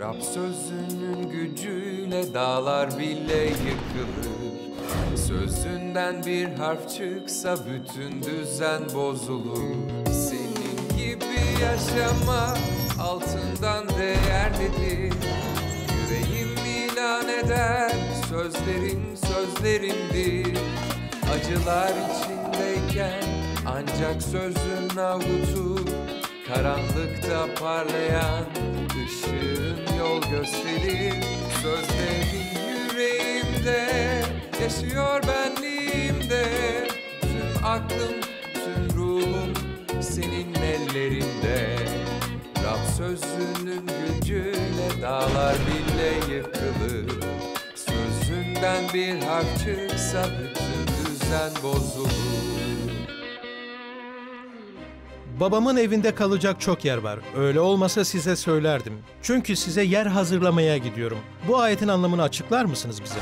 Rab sözünün gücüyle dağlar bile yıkılır Sözünden bir harf çıksa bütün düzen bozulur Senin gibi yaşamak altından değerlidir Yüreğim ilan eder sözlerin sözlerimdir Acılar içindeyken ancak sözün avutur Karanlıkta parlayan ışığın yol gösterir Sözlerin yüreğimde yaşıyor benliğimde Tüm aklım, tüm ruhum senin ellerinde Rab sözünün gücüyle dağlar bile yıkılır Sözünden bir hak çıksa bütün düzen bozulur Babamın evinde kalacak çok yer var. Öyle olmasa size söylerdim. Çünkü size yer hazırlamaya gidiyorum. Bu ayetin anlamını açıklar mısınız bize?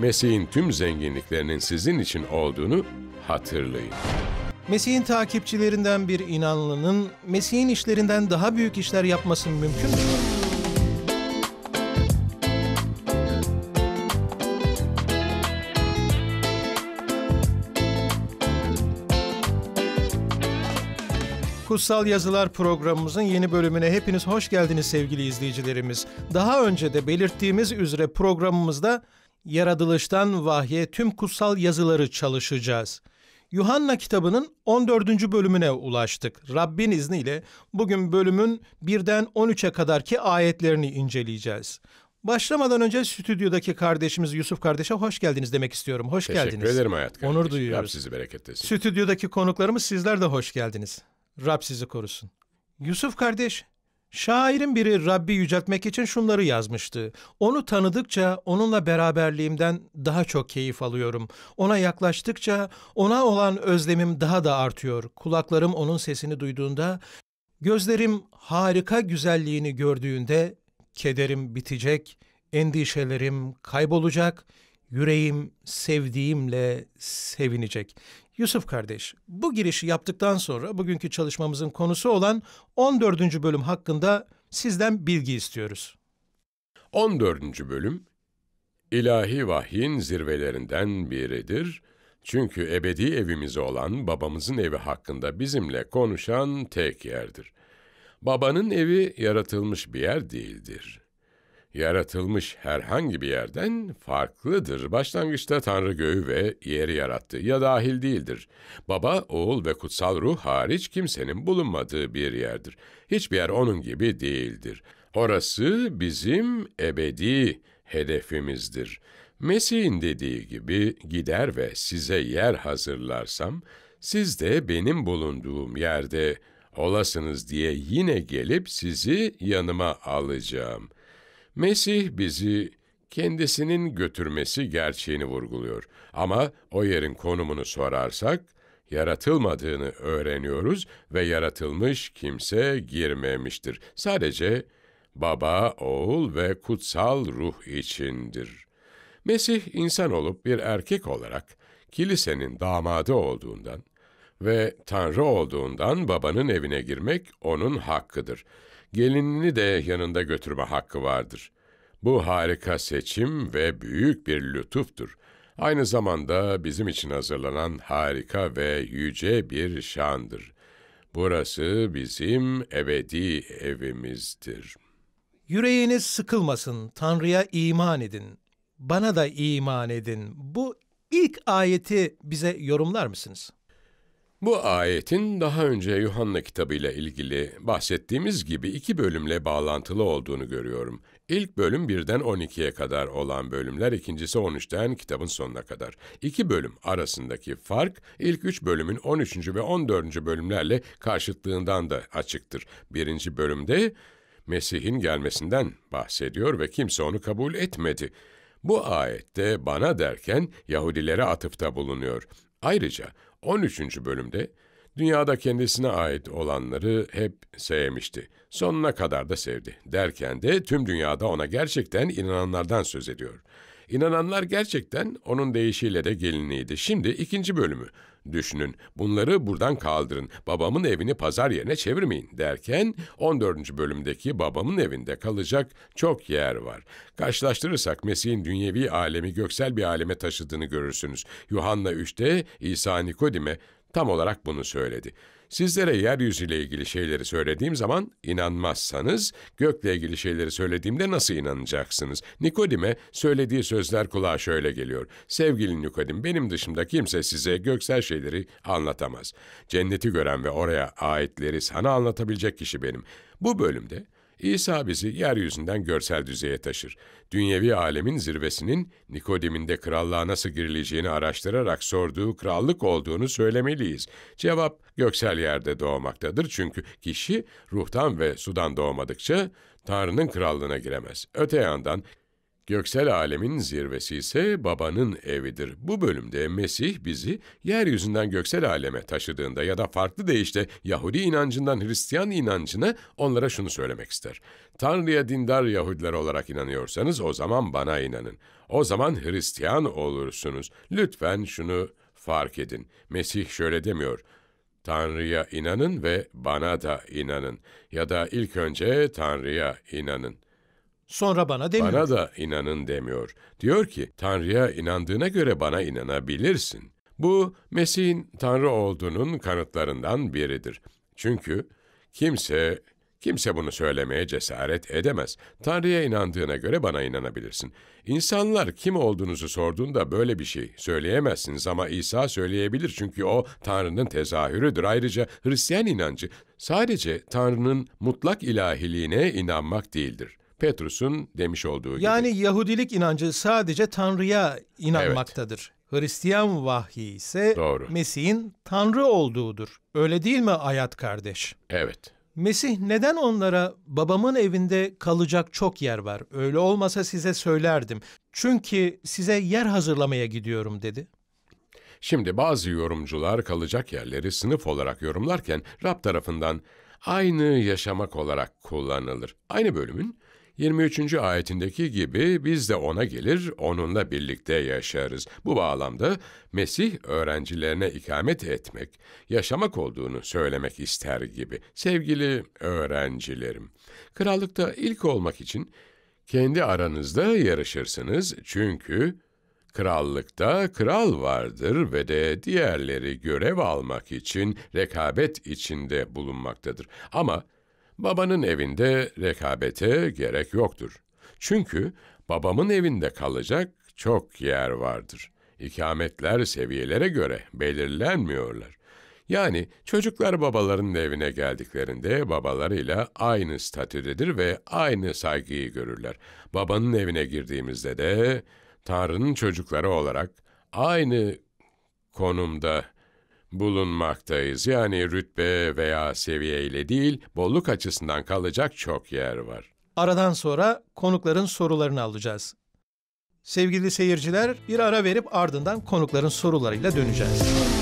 Mesih'in tüm zenginliklerinin sizin için olduğunu hatırlayın. Mesih'in takipçilerinden bir inanlının Mesih'in işlerinden daha büyük işler yapması mümkün mü? Kutsal Yazılar programımızın yeni bölümüne hepiniz hoş geldiniz sevgili izleyicilerimiz. Daha önce de belirttiğimiz üzere programımızda yaratılıştan vahye tüm kutsal yazıları çalışacağız. Yuhanna kitabının 14. bölümüne ulaştık. Rabbin izniyle bugün bölümün 1'den 13'e kadarki ayetlerini inceleyeceğiz. Başlamadan önce stüdyodaki kardeşimiz Yusuf kardeşe hoş geldiniz demek istiyorum. Hoş Teşekkür geldiniz. Teşekkür ederim hayat kardeş. Onur duyuyoruz. Rab sizi bereketlesin. Stüdyodaki konuklarımız sizler de hoş geldiniz. Rab sizi korusun. Yusuf kardeş, şairin biri Rabbi yüceltmek için şunları yazmıştı. Onu tanıdıkça onunla beraberliğimden daha çok keyif alıyorum. Ona yaklaştıkça ona olan özlemim daha da artıyor. Kulaklarım onun sesini duyduğunda, gözlerim harika güzelliğini gördüğünde kederim bitecek, endişelerim kaybolacak, yüreğim sevdiğimle sevinecek. Yusuf kardeş, bu girişi yaptıktan sonra bugünkü çalışmamızın konusu olan 14. bölüm hakkında sizden bilgi istiyoruz. 14. bölüm, ilahi vahyin zirvelerinden biridir. Çünkü ebedi evimiz olan babamızın evi hakkında bizimle konuşan tek yerdir. Babanın evi yaratılmış bir yer değildir yaratılmış herhangi bir yerden farklıdır. Başlangıçta Tanrı göğü ve yeri yarattı ya dahil değildir. Baba, oğul ve kutsal ruh hariç kimsenin bulunmadığı bir yerdir. Hiçbir yer onun gibi değildir. Orası bizim ebedi hedefimizdir. Mesih'in dediği gibi gider ve size yer hazırlarsam, siz de benim bulunduğum yerde olasınız diye yine gelip sizi yanıma alacağım. Mesih bizi kendisinin götürmesi gerçeğini vurguluyor. Ama o yerin konumunu sorarsak, yaratılmadığını öğreniyoruz ve yaratılmış kimse girmemiştir. Sadece Baba, Oğul ve Kutsal Ruh içindir. Mesih insan olup bir erkek olarak kilisenin damadı olduğundan ve Tanrı olduğundan babanın evine girmek onun hakkıdır gelinini de yanında götürme hakkı vardır. Bu harika seçim ve büyük bir lütuftur. Aynı zamanda bizim için hazırlanan harika ve yüce bir şandır. Burası bizim ebedi evimizdir. Yüreğiniz sıkılmasın, Tanrı'ya iman edin. Bana da iman edin. Bu ilk ayeti bize yorumlar mısınız? Bu ayetin daha önce Yuhanna kitabı ile ilgili bahsettiğimiz gibi iki bölümle bağlantılı olduğunu görüyorum. İlk bölüm 1'den 12'ye kadar olan bölümler, ikincisi 13'ten kitabın sonuna kadar. İki bölüm arasındaki fark, ilk üç bölümün 13. ve 14. bölümlerle karşıtlığından da açıktır. Birinci bölümde Mesih'in gelmesinden bahsediyor ve kimse onu kabul etmedi. Bu ayette bana derken Yahudilere atıfta bulunuyor. Ayrıca 13. bölümde dünyada kendisine ait olanları hep sevmişti. Sonuna kadar da sevdi. Derken de tüm dünyada ona gerçekten inananlardan söz ediyor. İnananlar gerçekten onun deyişiyle de geliniydi. Şimdi ikinci bölümü. Düşünün, bunları buradan kaldırın, babamın evini pazar yerine çevirmeyin derken 14. bölümdeki babamın evinde kalacak çok yer var. Karşılaştırırsak Mesih'in dünyevi alemi göksel bir aleme taşıdığını görürsünüz. Yuhanna 3'te İsa Nikodim'e tam olarak bunu söyledi. Sizlere yeryüzüyle ilgili şeyleri söylediğim zaman inanmazsanız gökle ilgili şeyleri söylediğimde nasıl inanacaksınız? Nikodim'e söylediği sözler kulağa şöyle geliyor. Sevgili Nikodim benim dışımda kimse size göksel şeyleri anlatamaz. Cenneti gören ve oraya aitleri sana anlatabilecek kişi benim. Bu bölümde İsa bizi yeryüzünden görsel düzeye taşır. Dünyevi alemin zirvesinin Nikodim'in de krallığa nasıl girileceğini araştırarak sorduğu krallık olduğunu söylemeliyiz. Cevap göksel yerde doğmaktadır çünkü kişi ruhtan ve sudan doğmadıkça Tanrı'nın krallığına giremez. Öte yandan Göksel alemin zirvesi ise babanın evidir. Bu bölümde Mesih bizi yeryüzünden göksel aleme taşıdığında ya da farklı deyişle Yahudi inancından Hristiyan inancına onlara şunu söylemek ister. Tanrı'ya dindar Yahudiler olarak inanıyorsanız o zaman bana inanın. O zaman Hristiyan olursunuz. Lütfen şunu fark edin. Mesih şöyle demiyor. Tanrı'ya inanın ve bana da inanın. Ya da ilk önce Tanrı'ya inanın.'' Sonra bana demiyor. Bana da inanın demiyor. Diyor ki, Tanrı'ya inandığına göre bana inanabilirsin. Bu, Mesih'in Tanrı olduğunun kanıtlarından biridir. Çünkü kimse, kimse bunu söylemeye cesaret edemez. Tanrı'ya inandığına göre bana inanabilirsin. İnsanlar kim olduğunuzu sorduğunda böyle bir şey söyleyemezsiniz ama İsa söyleyebilir çünkü o Tanrı'nın tezahürüdür. Ayrıca Hristiyan inancı sadece Tanrı'nın mutlak ilahiliğine inanmak değildir Petrus'un demiş olduğu gibi. Yani Yahudilik inancı sadece Tanrı'ya inanmaktadır. Evet. Hristiyan vahyi ise Mesih'in Tanrı olduğudur. Öyle değil mi Ayat kardeş? Evet. Mesih neden onlara babamın evinde kalacak çok yer var, öyle olmasa size söylerdim. Çünkü size yer hazırlamaya gidiyorum dedi. Şimdi bazı yorumcular kalacak yerleri sınıf olarak yorumlarken Rab tarafından aynı yaşamak olarak kullanılır. Aynı bölümün 23. ayetindeki gibi biz de ona gelir, onunla birlikte yaşarız. Bu bağlamda Mesih öğrencilerine ikamet etmek, yaşamak olduğunu söylemek ister gibi. Sevgili öğrencilerim, krallıkta ilk olmak için kendi aranızda yarışırsınız çünkü krallıkta kral vardır ve de diğerleri görev almak için rekabet içinde bulunmaktadır. Ama Babanın evinde rekabete gerek yoktur. Çünkü babamın evinde kalacak çok yer vardır. İkametler seviyelere göre belirlenmiyorlar. Yani çocuklar babalarının evine geldiklerinde babalarıyla aynı statüdedir ve aynı saygıyı görürler. Babanın evine girdiğimizde de Tanrı'nın çocukları olarak aynı konumda bulunmaktayız. Yani rütbe veya seviyeyle değil, bolluk açısından kalacak çok yer var. Aradan sonra konukların sorularını alacağız. Sevgili seyirciler, bir ara verip ardından konukların sorularıyla döneceğiz.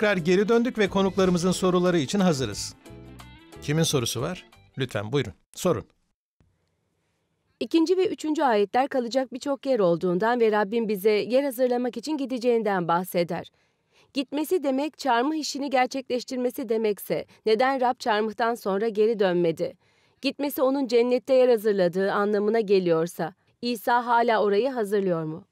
tekrar geri döndük ve konuklarımızın soruları için hazırız. Kimin sorusu var? Lütfen buyurun, sorun. İkinci ve üçüncü ayetler kalacak birçok yer olduğundan ve Rabbim bize yer hazırlamak için gideceğinden bahseder. Gitmesi demek çarmıh işini gerçekleştirmesi demekse neden Rab çarmıhtan sonra geri dönmedi? Gitmesi onun cennette yer hazırladığı anlamına geliyorsa İsa hala orayı hazırlıyor mu?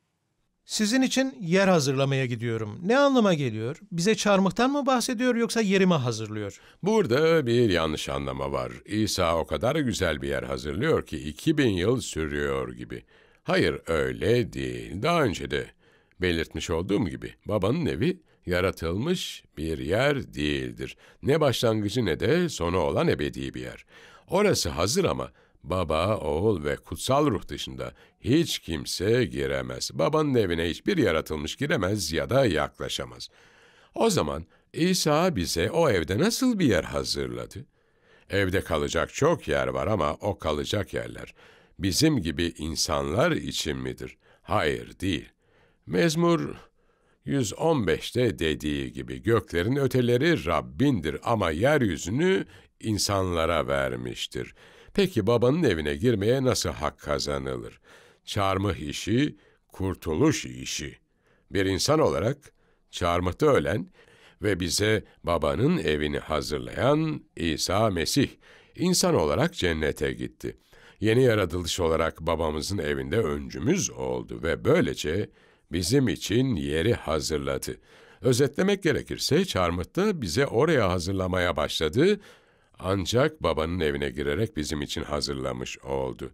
Sizin için yer hazırlamaya gidiyorum. Ne anlama geliyor? Bize çarmıhtan mı bahsediyor yoksa yerimi hazırlıyor? Burada bir yanlış anlama var. İsa o kadar güzel bir yer hazırlıyor ki 2000 yıl sürüyor gibi. Hayır öyle değil. Daha önce de belirtmiş olduğum gibi babanın evi yaratılmış bir yer değildir. Ne başlangıcı ne de sonu olan ebedi bir yer. Orası hazır ama Baba, oğul ve kutsal ruh dışında hiç kimse giremez. Babanın evine hiçbir yaratılmış giremez ya da yaklaşamaz. O zaman İsa bize o evde nasıl bir yer hazırladı? Evde kalacak çok yer var ama o kalacak yerler bizim gibi insanlar için midir? Hayır değil. Mezmur 115'te dediği gibi göklerin öteleri Rabbindir ama yeryüzünü insanlara vermiştir.'' Peki babanın evine girmeye nasıl hak kazanılır? Çarmıh işi, kurtuluş işi. Bir insan olarak çarmıhta ölen ve bize babanın evini hazırlayan İsa Mesih insan olarak cennete gitti. Yeni yaratılış olarak babamızın evinde öncümüz oldu ve böylece bizim için yeri hazırladı. Özetlemek gerekirse çarmıhta bize oraya hazırlamaya başladı ancak babanın evine girerek bizim için hazırlamış oldu.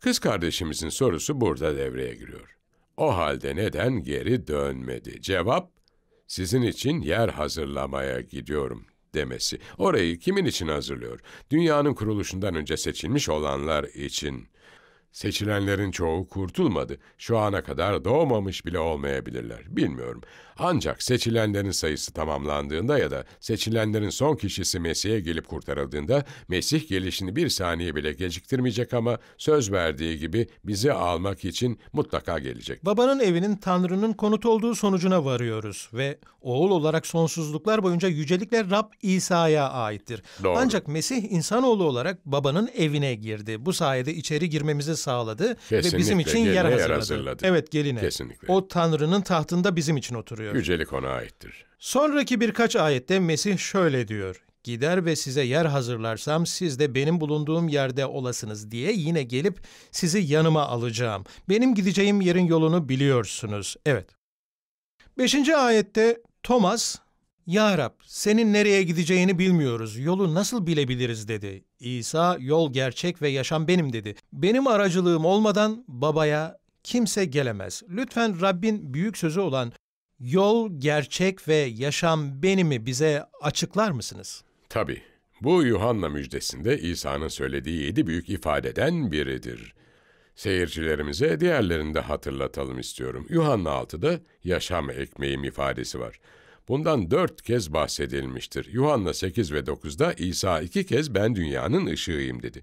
Kız kardeşimizin sorusu burada devreye giriyor. O halde neden geri dönmedi? Cevap, sizin için yer hazırlamaya gidiyorum demesi. Orayı kimin için hazırlıyor? Dünyanın kuruluşundan önce seçilmiş olanlar için. Seçilenlerin çoğu kurtulmadı. Şu ana kadar doğmamış bile olmayabilirler. Bilmiyorum. Ancak seçilenlerin sayısı tamamlandığında ya da seçilenlerin son kişisi Mesih'e gelip kurtarıldığında Mesih gelişini bir saniye bile geciktirmeyecek ama söz verdiği gibi bizi almak için mutlaka gelecek. Babanın evinin Tanrı'nın konut olduğu sonucuna varıyoruz ve oğul olarak sonsuzluklar boyunca yücelikler Rab İsa'ya aittir. Doğru. Ancak Mesih insanoğlu olarak babanın evine girdi. Bu sayede içeri girmemizi sağladı Kesinlikle, ve bizim için yer hazırladı. yer hazırladı. Evet geline. Kesinlikle. O Tanrı'nın tahtında bizim için oturuyor ediyor. Yücelik ona aittir. Sonraki birkaç ayette Mesih şöyle diyor. Gider ve size yer hazırlarsam siz de benim bulunduğum yerde olasınız diye yine gelip sizi yanıma alacağım. Benim gideceğim yerin yolunu biliyorsunuz. Evet. Beşinci ayette Thomas, Ya Rab senin nereye gideceğini bilmiyoruz, yolu nasıl bilebiliriz dedi. İsa, yol gerçek ve yaşam benim dedi. Benim aracılığım olmadan babaya kimse gelemez. Lütfen Rabbin büyük sözü olan Yol, gerçek ve yaşam benimi bize açıklar mısınız? Tabii. Bu Yuhanna müjdesinde İsa'nın söylediği yedi büyük ifadeden biridir. Seyircilerimize diğerlerini de hatırlatalım istiyorum. Yuhanna 6'da yaşam ekmeğim ifadesi var. Bundan dört kez bahsedilmiştir. Yuhanna 8 ve 9'da İsa iki kez ben dünyanın ışığıyım dedi.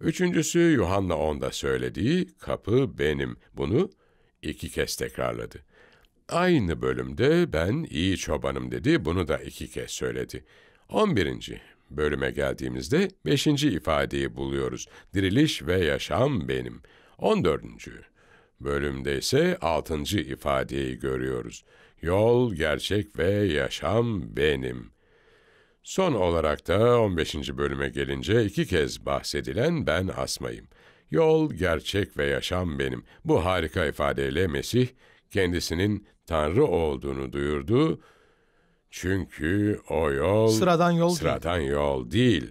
Üçüncüsü Yuhanna 10'da söylediği kapı benim. Bunu iki kez tekrarladı. Aynı bölümde ben iyi çobanım dedi, bunu da iki kez söyledi. 11. bölüme geldiğimizde 5. ifadeyi buluyoruz. Diriliş ve yaşam benim. 14. bölümde ise 6. ifadeyi görüyoruz. Yol, gerçek ve yaşam benim. Son olarak da 15. bölüme gelince iki kez bahsedilen ben asmayım. Yol, gerçek ve yaşam benim. Bu harika ifadeyle Mesih, kendisinin Tanrı olduğunu duyurdu. Çünkü o yol sıradan yol, sıradan değil. yol değil.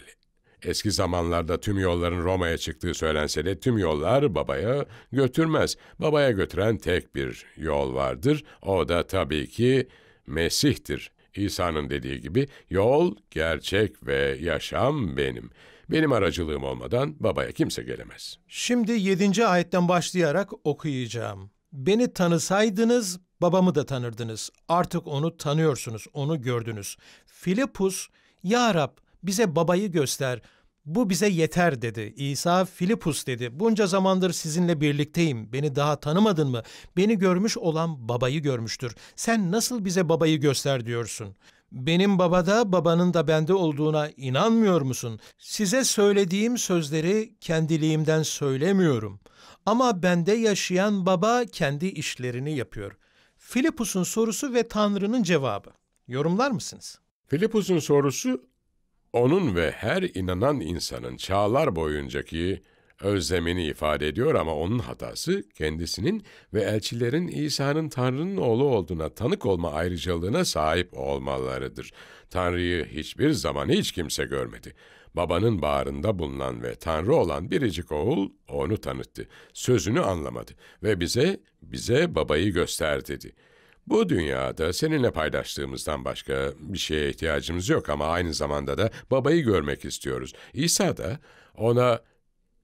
Eski zamanlarda tüm yolların Roma'ya çıktığı söylense de tüm yollar babaya götürmez. Babaya götüren tek bir yol vardır. O da tabii ki Mesih'tir. İsa'nın dediği gibi yol, gerçek ve yaşam benim. Benim aracılığım olmadan babaya kimse gelemez. Şimdi 7. ayetten başlayarak okuyacağım. Beni tanısaydınız babamı da tanırdınız. Artık onu tanıyorsunuz, onu gördünüz. Filipus, Ya Rab bize babayı göster, bu bize yeter dedi. İsa Filipus dedi. Bunca zamandır sizinle birlikteyim. Beni daha tanımadın mı? Beni görmüş olan babayı görmüştür. Sen nasıl bize babayı göster diyorsun? Benim babada babanın da bende olduğuna inanmıyor musun? Size söylediğim sözleri kendiliğimden söylemiyorum. Ama bende yaşayan baba kendi işlerini yapıyor. Filipus'un sorusu ve Tanrı'nın cevabı. Yorumlar mısınız? Filipus'un sorusu, onun ve her inanan insanın çağlar boyuncaki özlemini ifade ediyor ama onun hatası kendisinin ve elçilerin İsa'nın Tanrı'nın oğlu olduğuna tanık olma ayrıcalığına sahip olmalarıdır. Tanrı'yı hiçbir zaman hiç kimse görmedi. Babanın bağrında bulunan ve Tanrı olan biricik oğul onu tanıttı. Sözünü anlamadı ve bize, bize babayı göster dedi. Bu dünyada seninle paylaştığımızdan başka bir şeye ihtiyacımız yok ama aynı zamanda da babayı görmek istiyoruz. İsa da ona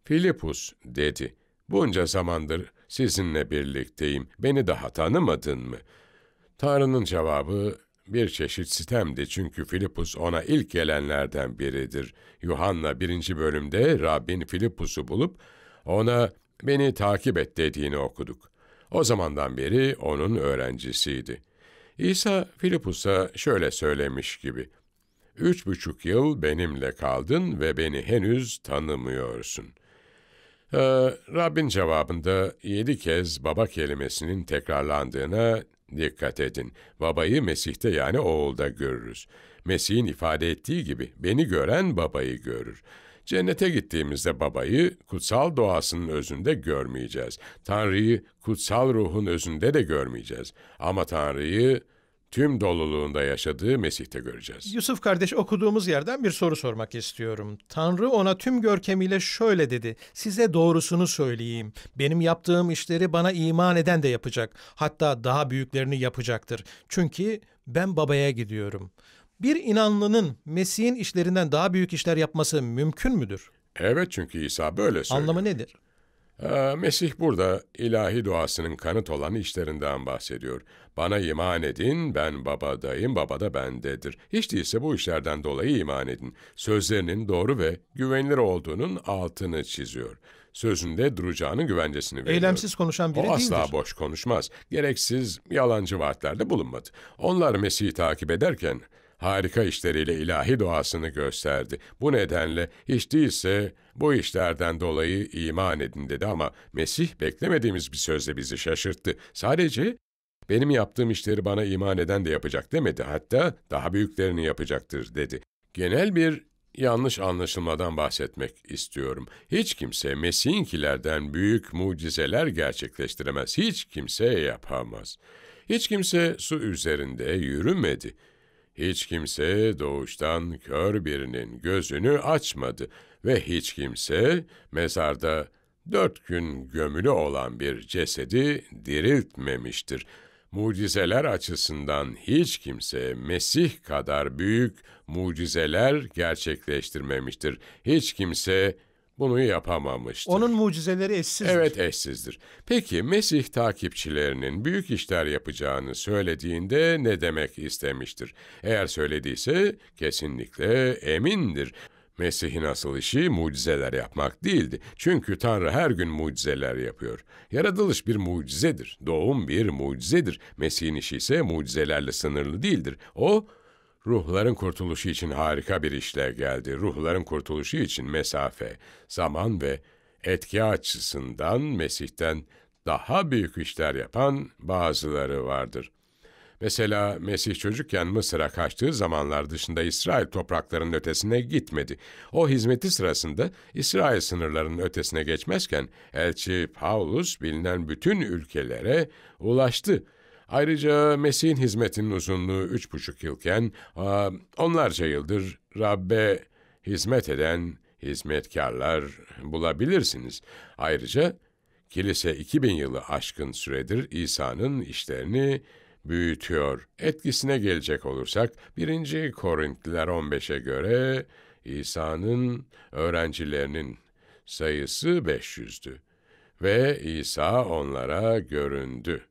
Filipus dedi. Bunca zamandır sizinle birlikteyim. Beni daha tanımadın mı? Tanrı'nın cevabı bir çeşit sitemdi çünkü Filipus ona ilk gelenlerden biridir. Yuhanna birinci bölümde Rabbin Filipus'u bulup ona beni takip et dediğini okuduk. O zamandan beri onun öğrencisiydi. İsa Filipus'a şöyle söylemiş gibi, Üç buçuk yıl benimle kaldın ve beni henüz tanımıyorsun.'' Ee, Rabbin cevabında yedi kez baba kelimesinin tekrarlandığına Dikkat edin, babayı Mesih'te yani oğulda görürüz. Mesih'in ifade ettiği gibi beni gören babayı görür. Cennete gittiğimizde babayı kutsal doğasının özünde görmeyeceğiz. Tanrı'yı kutsal ruhun özünde de görmeyeceğiz. Ama Tanrı'yı tüm doluluğunda yaşadığı Mesih'te göreceğiz. Yusuf kardeş okuduğumuz yerden bir soru sormak istiyorum. Tanrı ona tüm görkemiyle şöyle dedi. Size doğrusunu söyleyeyim. Benim yaptığım işleri bana iman eden de yapacak. Hatta daha büyüklerini yapacaktır. Çünkü ben babaya gidiyorum. Bir inanlının Mesih'in işlerinden daha büyük işler yapması mümkün müdür? Evet çünkü İsa böyle söylüyor. Anlamı nedir? Ee, Mesih burada ilahi doğasının kanıt olan işlerinden bahsediyor. Bana iman edin, ben babadayım, baba da bendedir. Hiç değilse bu işlerden dolayı iman edin. Sözlerinin doğru ve güvenilir olduğunun altını çiziyor. Sözünde duracağının güvencesini veriyor. Eylemsiz konuşan biri o değildir. asla boş konuşmaz. Gereksiz yalancı vaatlerde bulunmadı. Onlar Mesih'i takip ederken harika işleriyle ilahi doğasını gösterdi. Bu nedenle hiç değilse bu işlerden dolayı iman edin dedi ama Mesih beklemediğimiz bir sözle bizi şaşırttı. Sadece benim yaptığım işleri bana iman eden de yapacak demedi. Hatta daha büyüklerini yapacaktır dedi. Genel bir yanlış anlaşılmadan bahsetmek istiyorum. Hiç kimse Mesih'inkilerden büyük mucizeler gerçekleştiremez. Hiç kimse yapamaz. Hiç kimse su üzerinde yürümedi. Hiç kimse doğuştan kör birinin gözünü açmadı ve hiç kimse mezarda dört gün gömülü olan bir cesedi diriltmemiştir. Mucizeler açısından hiç kimse Mesih kadar büyük mucizeler gerçekleştirmemiştir. Hiç kimse bunu yapamamıştır. Onun mucizeleri eşsizdir. Evet eşsizdir. Peki Mesih takipçilerinin büyük işler yapacağını söylediğinde ne demek istemiştir? Eğer söylediyse kesinlikle emindir. Mesih'in asıl işi mucizeler yapmak değildi. Çünkü Tanrı her gün mucizeler yapıyor. Yaratılış bir mucizedir. Doğum bir mucizedir. Mesih'in işi ise mucizelerle sınırlı değildir. O Ruhların kurtuluşu için harika bir işle geldi. Ruhların kurtuluşu için mesafe, zaman ve etki açısından Mesih'ten daha büyük işler yapan bazıları vardır. Mesela Mesih çocukken Mısır'a kaçtığı zamanlar dışında İsrail topraklarının ötesine gitmedi. O hizmeti sırasında İsrail sınırlarının ötesine geçmezken elçi Paulus bilinen bütün ülkelere ulaştı Ayrıca Mesih'in hizmetinin uzunluğu üç buçuk yılken, e, onlarca yıldır Rabbe hizmet eden hizmetkarlar bulabilirsiniz. Ayrıca kilise 2000 yılı aşkın süredir İsa'nın işlerini büyütüyor. Etkisine gelecek olursak 1. Korintliler 15'e göre İsa'nın öğrencilerinin sayısı 500'dü ve İsa onlara göründü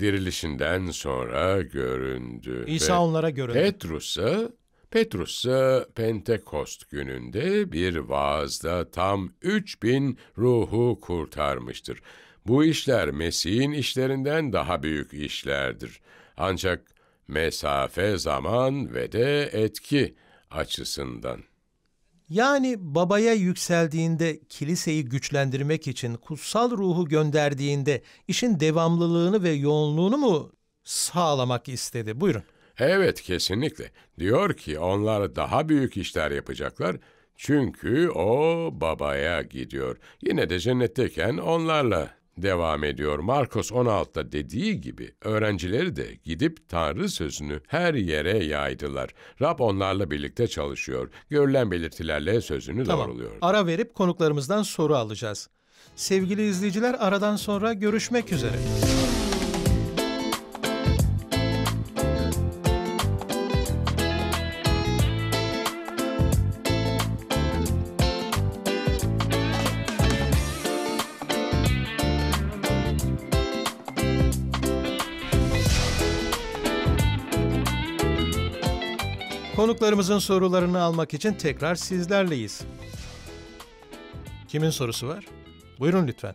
dirilişinden sonra göründü. İsa ve onlara göründü. Petrus'a Petrus'a Pentekost gününde bir vaazda tam 3000 ruhu kurtarmıştır. Bu işler Mesih'in işlerinden daha büyük işlerdir. Ancak mesafe, zaman ve de etki açısından. Yani babaya yükseldiğinde kiliseyi güçlendirmek için kutsal ruhu gönderdiğinde işin devamlılığını ve yoğunluğunu mu sağlamak istedi? Buyurun. Evet kesinlikle. Diyor ki onlar daha büyük işler yapacaklar. Çünkü o babaya gidiyor. Yine de cennetteyken onlarla Devam ediyor Markos 16'da dediği gibi öğrencileri de gidip Tanrı sözünü her yere yaydılar. Rab onlarla birlikte çalışıyor. Görülen belirtilerle sözünü tamam. doğruluyor. Ara verip konuklarımızdan soru alacağız. Sevgili izleyiciler aradan sonra görüşmek üzere. Konuklarımızın sorularını almak için tekrar sizlerleyiz. Kimin sorusu var? Buyurun lütfen.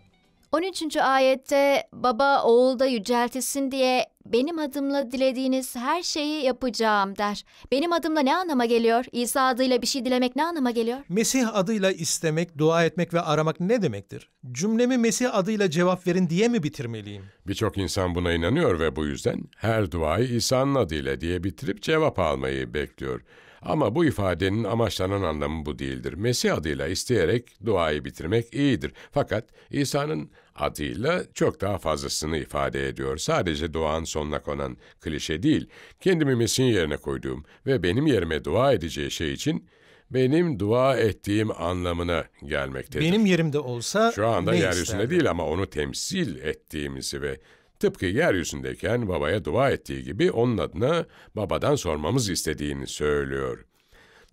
13. ayette baba oğul da yüceltilsin diye benim adımla dilediğiniz her şeyi yapacağım der. Benim adımla ne anlama geliyor? İsa adıyla bir şey dilemek ne anlama geliyor? Mesih adıyla istemek, dua etmek ve aramak ne demektir? Cümlemi Mesih adıyla cevap verin diye mi bitirmeliyim? Birçok insan buna inanıyor ve bu yüzden her duayı İsa'nın adıyla diye bitirip cevap almayı bekliyor. Ama bu ifadenin amaçlanan anlamı bu değildir. Mesih adıyla isteyerek duayı bitirmek iyidir. Fakat İsa'nın adıyla çok daha fazlasını ifade ediyor. Sadece duanın sonuna konan klişe değil, kendimi Mesih'in yerine koyduğum ve benim yerime dua edeceği şey için benim dua ettiğim anlamına gelmektedir. Benim yerimde olsa Şu anda yeryüzünde isterdi? değil ama onu temsil ettiğimizi ve Tıpkı yeryüzündeyken babaya dua ettiği gibi onun adına babadan sormamız istediğini söylüyor.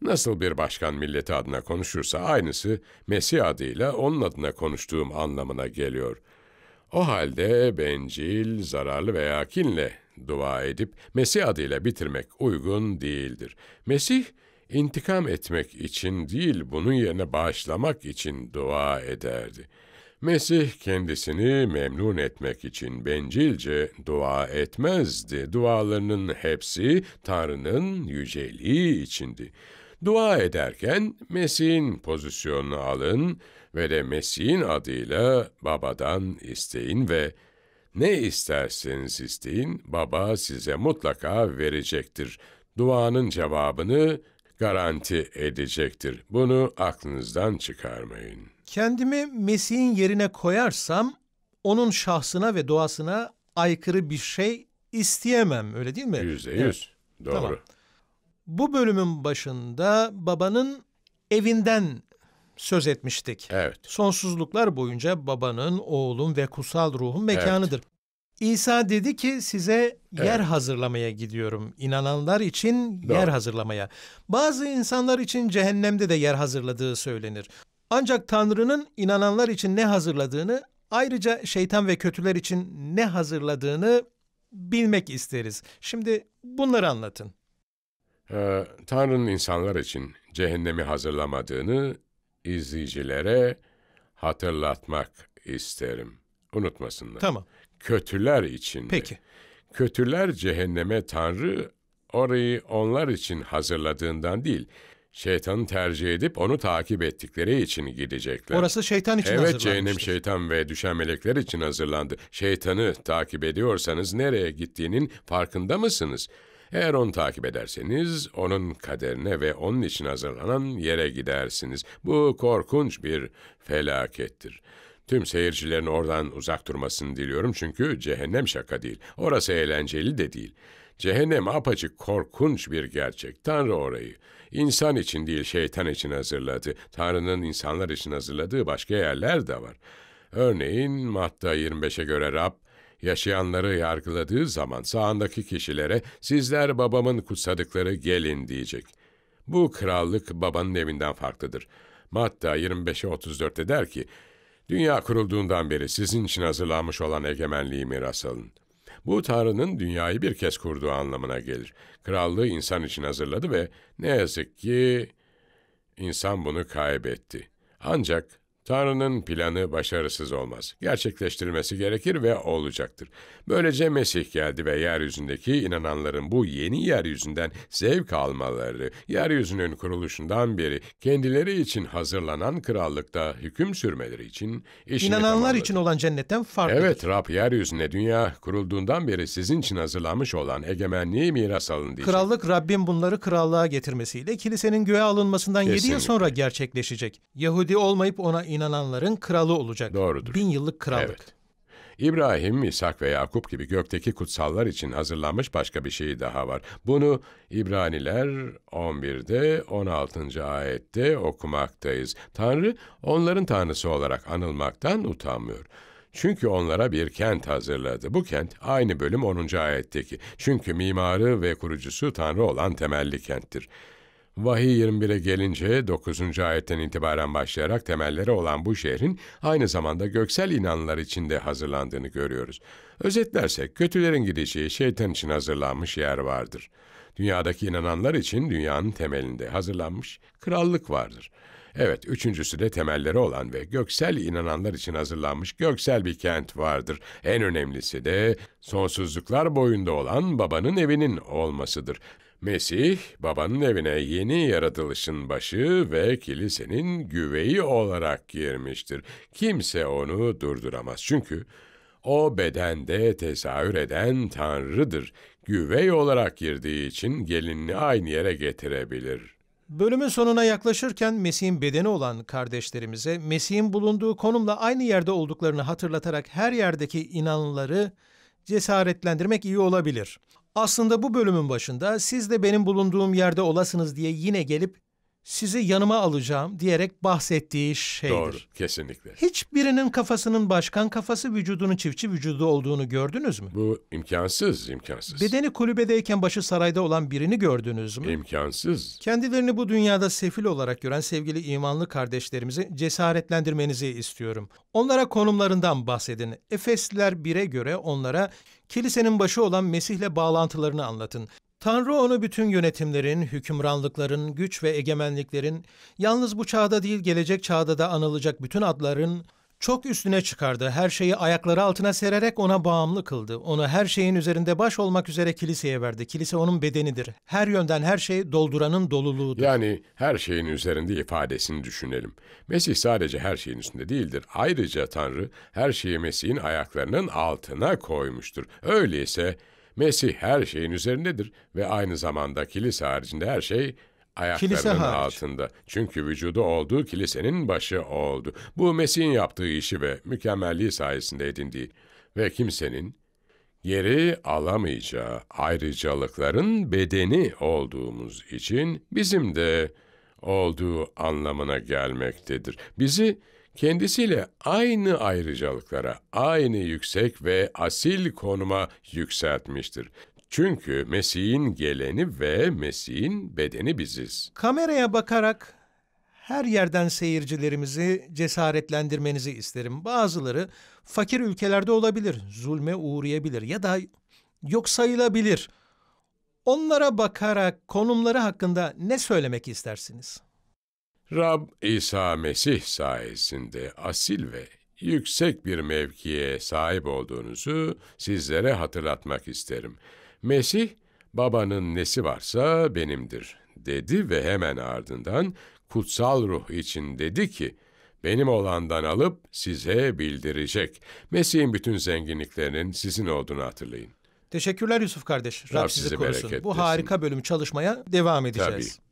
Nasıl bir başkan milleti adına konuşursa aynısı Mesih adıyla onun adına konuştuğum anlamına geliyor. O halde bencil, zararlı veya kinle dua edip Mesih adıyla bitirmek uygun değildir. Mesih intikam etmek için değil, bunun yerine bağışlamak için dua ederdi.'' Mesih kendisini memnun etmek için bencilce dua etmezdi. Dualarının hepsi Tanrı'nın yüceliği içindi. Dua ederken Mesih'in pozisyonunu alın ve de Mesih'in adıyla babadan isteyin ve ne isterseniz isteyin baba size mutlaka verecektir. Duanın cevabını garanti edecektir. Bunu aklınızdan çıkarmayın.'' Kendimi Mesih'in yerine koyarsam onun şahsına ve doğasına aykırı bir şey isteyemem öyle değil mi? Yüzde yüz. Evet. Doğru. Tamam. Bu bölümün başında babanın evinden söz etmiştik. Evet. Sonsuzluklar boyunca babanın, oğlun ve kutsal ruhun mekanıdır. Evet. İsa dedi ki size evet. yer hazırlamaya gidiyorum. İnananlar için Doğru. yer hazırlamaya. Bazı insanlar için cehennemde de yer hazırladığı söylenir. Ancak Tanrı'nın inananlar için ne hazırladığını, ayrıca şeytan ve kötüler için ne hazırladığını bilmek isteriz. Şimdi bunları anlatın. Ee, Tanrı'nın insanlar için cehennemi hazırlamadığını izleyicilere hatırlatmak isterim. Unutmasınlar. Tamam. Kötüler için. Peki. Kötüler cehenneme Tanrı orayı onlar için hazırladığından değil, şeytanı tercih edip onu takip ettikleri için gidecekler. Orası şeytan için evet, hazırlanmıştır. Evet cehennem şeytan ve düşen melekler için hazırlandı. Şeytanı takip ediyorsanız nereye gittiğinin farkında mısınız? Eğer onu takip ederseniz onun kaderine ve onun için hazırlanan yere gidersiniz. Bu korkunç bir felakettir. Tüm seyircilerin oradan uzak durmasını diliyorum çünkü cehennem şaka değil. Orası eğlenceli de değil. Cehennem apaçık korkunç bir gerçek. Tanrı orayı İnsan için değil şeytan için hazırladı. Tanrı'nın insanlar için hazırladığı başka yerler de var. Örneğin Matta 25'e göre Rab, yaşayanları yargıladığı zaman sağındaki kişilere sizler babamın kutsadıkları gelin diyecek. Bu krallık babanın evinden farklıdır. Matta 25'e 34'te der ki, Dünya kurulduğundan beri sizin için hazırlanmış olan egemenliği miras alın. Bu Tanrı'nın dünyayı bir kez kurduğu anlamına gelir. Krallığı insan için hazırladı ve ne yazık ki insan bunu kaybetti. Ancak Tanrı'nın planı başarısız olmaz. Gerçekleştirilmesi gerekir ve olacaktır. Böylece Mesih geldi ve yeryüzündeki inananların bu yeni yeryüzünden zevk almaları, yeryüzünün kuruluşundan beri kendileri için hazırlanan krallıkta hüküm sürmeleri için işini İnananlar tamamladı. için olan cennetten farklı. Evet Rab yeryüzüne dünya kurulduğundan beri sizin için hazırlanmış olan egemenliği miras alın diyecek. Krallık Rabbin bunları krallığa getirmesiyle kilisenin göğe alınmasından Kesinlikle. 7 yıl sonra gerçekleşecek. Yahudi olmayıp ona inan inananların kralı olacak. Doğrudur. Bin yıllık krallık. Evet. İbrahim, İshak ve Yakup gibi gökteki kutsallar için hazırlanmış başka bir şey daha var. Bunu İbraniler 11'de 16. ayette okumaktayız. Tanrı onların tanrısı olarak anılmaktan utanmıyor. Çünkü onlara bir kent hazırladı. Bu kent aynı bölüm 10. ayetteki. Çünkü mimarı ve kurucusu Tanrı olan temelli kenttir.'' Vahiy 21'e gelince 9. ayetten itibaren başlayarak temelleri olan bu şehrin aynı zamanda göksel inanlar içinde hazırlandığını görüyoruz. Özetlersek kötülerin gideceği şeytan için hazırlanmış yer vardır. Dünyadaki inananlar için dünyanın temelinde hazırlanmış krallık vardır. Evet, üçüncüsü de temelleri olan ve göksel inananlar için hazırlanmış göksel bir kent vardır. En önemlisi de sonsuzluklar boyunda olan babanın evinin olmasıdır. Mesih, babanın evine yeni yaratılışın başı ve kilisenin güveyi olarak girmiştir. Kimse onu durduramaz çünkü o bedende tezahür eden Tanrı'dır. Güvey olarak girdiği için gelinini aynı yere getirebilir.'' Bölümün sonuna yaklaşırken Mesih'in bedeni olan kardeşlerimize Mesih'in bulunduğu konumla aynı yerde olduklarını hatırlatarak her yerdeki inanları cesaretlendirmek iyi olabilir. Aslında bu bölümün başında siz de benim bulunduğum yerde olasınız diye yine gelip sizi yanıma alacağım diyerek bahsettiği şeydir. Doğru, kesinlikle. Hiçbirinin kafasının başkan kafası, vücudunun çiftçi vücudu olduğunu gördünüz mü? Bu imkansız, imkansız. Bedeni kulübedeyken başı sarayda olan birini gördünüz mü? İmkansız. Kendilerini bu dünyada sefil olarak gören sevgili imanlı kardeşlerimizi cesaretlendirmenizi istiyorum. Onlara konumlarından bahsedin. Efesliler 1'e göre onlara kilisenin başı olan Mesih'le bağlantılarını anlatın. Tanrı onu bütün yönetimlerin, hükümranlıkların, güç ve egemenliklerin, yalnız bu çağda değil gelecek çağda da anılacak bütün adların çok üstüne çıkardı. Her şeyi ayakları altına sererek ona bağımlı kıldı. Onu her şeyin üzerinde baş olmak üzere kiliseye verdi. Kilise onun bedenidir. Her yönden her şey dolduranın doluluğudur. Yani her şeyin üzerinde ifadesini düşünelim. Mesih sadece her şeyin üstünde değildir. Ayrıca Tanrı her şeyi Mesih'in ayaklarının altına koymuştur. Öyleyse Mesih her şeyin üzerindedir ve aynı zamanda kilise haricinde her şey ayaklarının altında. Çünkü vücudu olduğu kilisenin başı oldu. Bu Mesih'in yaptığı işi ve mükemmelliği sayesinde edindiği ve kimsenin geri alamayacağı ayrıcalıkların bedeni olduğumuz için bizim de olduğu anlamına gelmektedir. Bizi kendisiyle aynı ayrıcalıklara, aynı yüksek ve asil konuma yükseltmiştir. Çünkü Mesih'in geleni ve Mesih'in bedeni biziz. Kameraya bakarak her yerden seyircilerimizi cesaretlendirmenizi isterim. Bazıları fakir ülkelerde olabilir, zulme uğrayabilir ya da yok sayılabilir. Onlara bakarak konumları hakkında ne söylemek istersiniz? Rab İsa Mesih sayesinde asil ve yüksek bir mevkiye sahip olduğunuzu sizlere hatırlatmak isterim. Mesih, babanın nesi varsa benimdir dedi ve hemen ardından kutsal ruh için dedi ki, benim olandan alıp size bildirecek. Mesih'in bütün zenginliklerinin sizin olduğunu hatırlayın. Teşekkürler Yusuf kardeş. Rab, Rab sizi, sizi korusun. Bu harika bölüm çalışmaya devam edeceğiz. Tabii.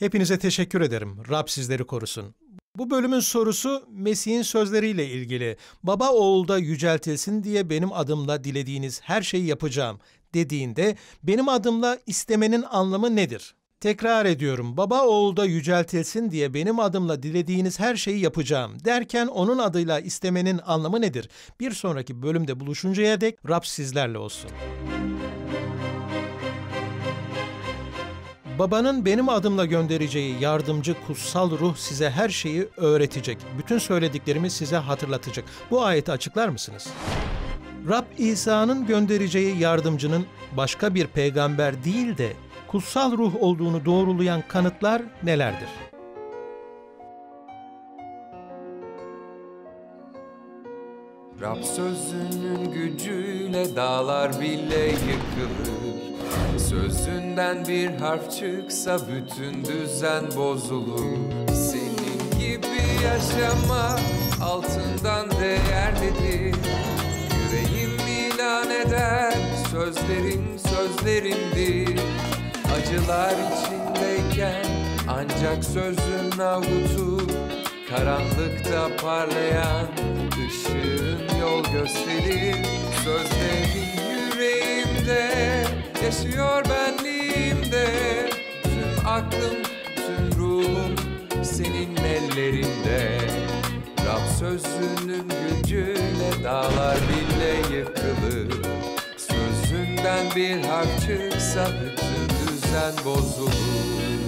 Hepinize teşekkür ederim. Rab sizleri korusun. Bu bölümün sorusu Mesih'in sözleriyle ilgili. Baba oğulda yüceltilsin diye benim adımla dilediğiniz her şeyi yapacağım dediğinde benim adımla istemenin anlamı nedir? Tekrar ediyorum. Baba oğulda yüceltilsin diye benim adımla dilediğiniz her şeyi yapacağım derken onun adıyla istemenin anlamı nedir? Bir sonraki bölümde buluşuncaya dek Rab sizlerle olsun. Babanın benim adımla göndereceği yardımcı kutsal ruh size her şeyi öğretecek. Bütün söylediklerimi size hatırlatacak. Bu ayeti açıklar mısınız? Rab İsa'nın göndereceği yardımcının başka bir peygamber değil de kutsal ruh olduğunu doğrulayan kanıtlar nelerdir? Rab sözünün gücüyle dağlar bile yıkılır. Sözünden bir harf çıksa bütün düzen bozulur Senin gibi yaşama altından değerlidir Yüreğim ilan eder sözlerin sözlerimdir Acılar içindeyken ancak sözün avutu Karanlıkta parlayan ışığın yol gösterir Sözlerin yüreğimde Yaşıyor benliğimde Tüm aklım, tüm ruhum Senin ellerinde Rab sözünün gücüyle Dağlar bile yıkılır Sözünden bir harf çıksa Bütün düzen bozulur